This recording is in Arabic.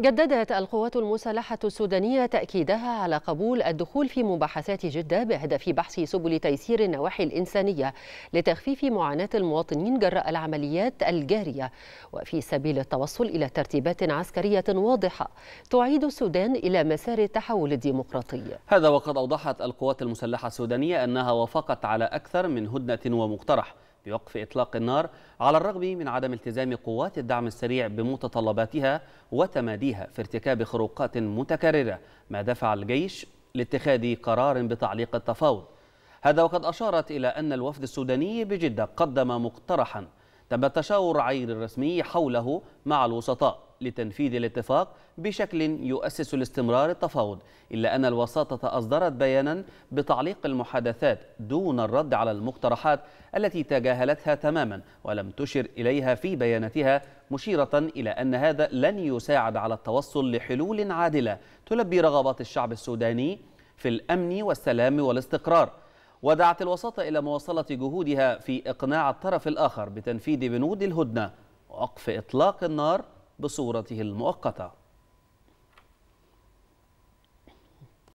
جددت القوات المسلحة السودانية تأكيدها على قبول الدخول في مباحثات جدة بهدف بحث سبل تيسير النواحي الإنسانية لتخفيف معاناة المواطنين جراء العمليات الجارية وفي سبيل التوصل إلى ترتيبات عسكرية واضحة تعيد السودان إلى مسار التحول الديمقراطي هذا وقد أوضحت القوات المسلحة السودانية أنها وافقت على أكثر من هدنة ومقترح بوقف إطلاق النار على الرغم من عدم التزام قوات الدعم السريع بمتطلباتها وتماديها في ارتكاب خروقات متكررة ما دفع الجيش لاتخاذ قرار بتعليق التفاوض هذا وقد أشارت إلى أن الوفد السوداني بجدة قدم مقترحا تم التشاور غير الرسمي حوله مع الوسطاء لتنفيذ الاتفاق بشكل يؤسس لاستمرار التفاوض إلا أن الوساطة أصدرت بيانا بتعليق المحادثات دون الرد على المقترحات التي تجاهلتها تماما ولم تشر إليها في بياناتها مشيرة إلى أن هذا لن يساعد على التوصل لحلول عادلة تلبي رغبات الشعب السوداني في الأمن والسلام والاستقرار ودعت الوساطة إلى مواصلة جهودها في إقناع الطرف الآخر بتنفيذ بنود الهدنة ووقف إطلاق النار بصورته المؤقته